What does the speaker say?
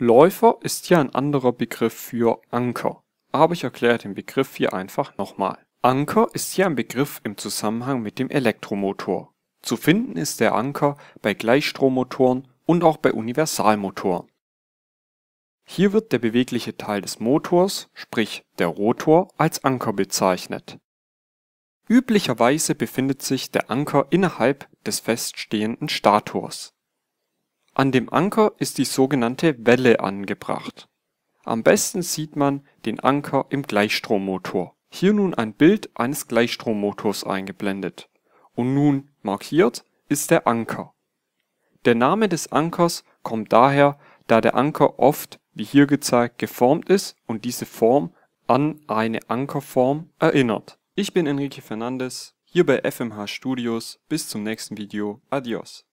Läufer ist ja ein anderer Begriff für Anker, aber ich erkläre den Begriff hier einfach nochmal. Anker ist hier ein Begriff im Zusammenhang mit dem Elektromotor. Zu finden ist der Anker bei Gleichstrommotoren und auch bei Universalmotoren. Hier wird der bewegliche Teil des Motors, sprich der Rotor, als Anker bezeichnet. Üblicherweise befindet sich der Anker innerhalb des feststehenden Stators. An dem Anker ist die sogenannte Welle angebracht. Am besten sieht man den Anker im Gleichstrommotor. Hier nun ein Bild eines Gleichstrommotors eingeblendet. Und nun markiert ist der Anker. Der Name des Ankers kommt daher, da der Anker oft, wie hier gezeigt, geformt ist und diese Form an eine Ankerform erinnert. Ich bin Enrique Fernandes, hier bei FMH Studios. Bis zum nächsten Video. Adios.